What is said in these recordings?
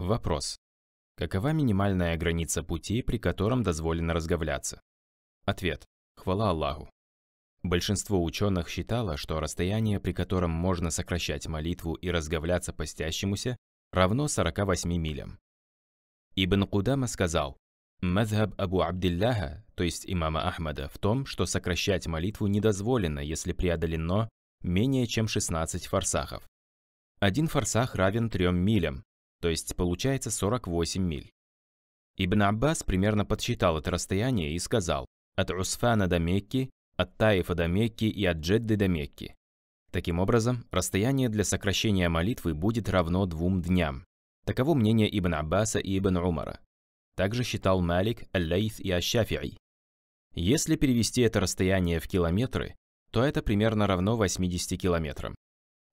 Вопрос. Какова минимальная граница пути, при котором дозволено разговляться? Ответ. Хвала Аллаху. Большинство ученых считало, что расстояние, при котором можно сокращать молитву и разговляться постящемуся, равно 48 милям. Ибн Кудама сказал, «Мазхаб Абу Абдилляха, то есть имама Ахмада, в том, что сокращать молитву не дозволено, если преодолено менее чем 16 фарсахов. Один фарсах равен 3 милям, то есть получается 48 миль. Ибн Аббас примерно подсчитал это расстояние и сказал «от Усфана до Мекки, от Таифа до Мекки и от Джедды до Мекки». Таким образом, расстояние для сокращения молитвы будет равно двум дням. Таково мнение Ибн Аббаса и Ибн Умара. Также считал Малик, Аль-Лейф и аш Если перевести это расстояние в километры, то это примерно равно 80 километрам.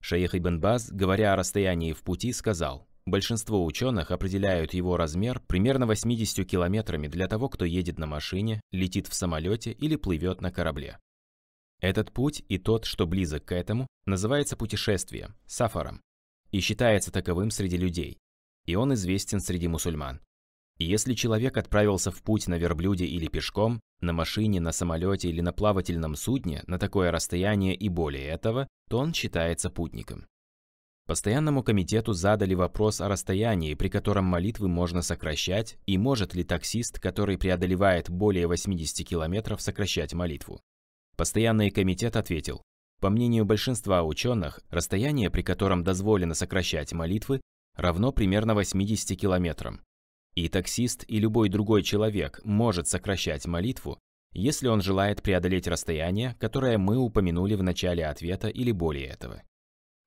Шейх Ибн Баз, говоря о расстоянии в пути, сказал Большинство ученых определяют его размер примерно 80 километрами для того, кто едет на машине, летит в самолете или плывет на корабле. Этот путь и тот, что близок к этому, называется путешествием, сафаром, и считается таковым среди людей, и он известен среди мусульман. И если человек отправился в путь на верблюде или пешком, на машине, на самолете или на плавательном судне на такое расстояние и более этого, то он считается путником. Постоянному комитету задали вопрос о расстоянии, при котором молитвы можно сокращать, и может ли таксист, который преодолевает более 80 километров, сокращать молитву. Постоянный комитет ответил, по мнению большинства ученых, расстояние, при котором дозволено сокращать молитвы, равно примерно 80 километрам. И таксист, и любой другой человек может сокращать молитву, если он желает преодолеть расстояние, которое мы упомянули в начале ответа или более этого.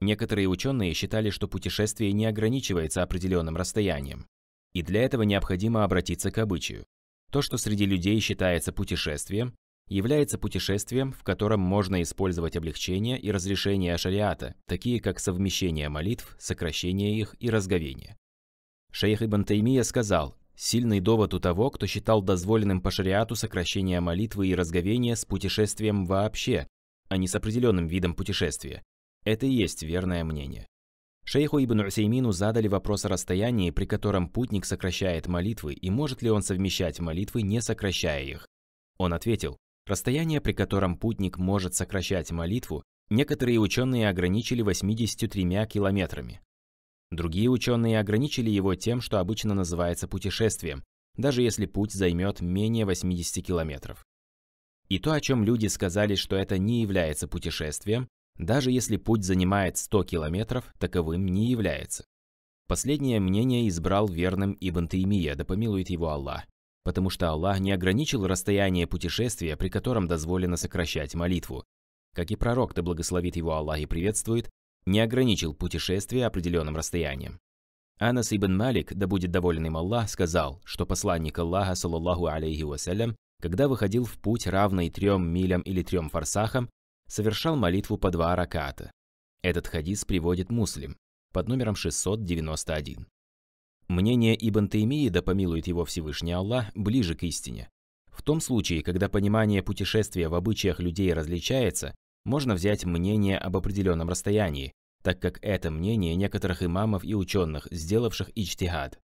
Некоторые ученые считали, что путешествие не ограничивается определенным расстоянием. И для этого необходимо обратиться к обычаю. То, что среди людей считается путешествием, является путешествием, в котором можно использовать облегчения и разрешения шариата, такие как совмещение молитв, сокращение их и разговение. Шейх Ибн Таймия сказал, сильный довод у того, кто считал дозволенным по шариату сокращение молитвы и разговения с путешествием вообще, а не с определенным видом путешествия, это и есть верное мнение. Шейху Ибн Усеймину задали вопрос о расстоянии, при котором путник сокращает молитвы и может ли он совмещать молитвы, не сокращая их. Он ответил, расстояние, при котором путник может сокращать молитву, некоторые ученые ограничили 83 километрами. Другие ученые ограничили его тем, что обычно называется путешествием, даже если путь займет менее 80 километров. И то, о чем люди сказали, что это не является путешествием, даже если путь занимает 100 километров, таковым не является. Последнее мнение избрал верным Ибн Таймия, да помилует его Аллах, потому что Аллах не ограничил расстояние путешествия, при котором дозволено сокращать молитву. Как и пророк, да благословит его Аллах и приветствует, не ограничил путешествие определенным расстоянием. Анас ибн Малик, да будет доволен им Аллах, сказал, что посланник Аллаха, саллаллаху алейхи вассалям, когда выходил в путь, равный трем милям или трем фарсахам, совершал молитву по два раката. Этот хадис приводит муслим под номером 691. Мнение Ибн Таймии, да помилует его Всевышний Аллах, ближе к истине. В том случае, когда понимание путешествия в обычаях людей различается, можно взять мнение об определенном расстоянии, так как это мнение некоторых имамов и ученых, сделавших ичтигад.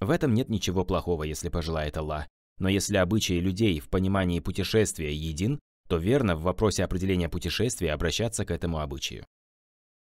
В этом нет ничего плохого, если пожелает Аллах. Но если обычаи людей в понимании путешествия един, то верно в вопросе определения путешествия обращаться к этому обычаю.